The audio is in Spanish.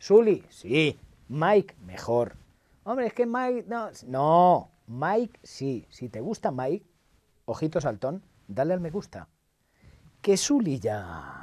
Zuli sí. Mike, mejor. Hombre, es que Mike, no. No, Mike, sí. Si te gusta Mike, ojitos saltón, dale al me gusta. Que Sully ya.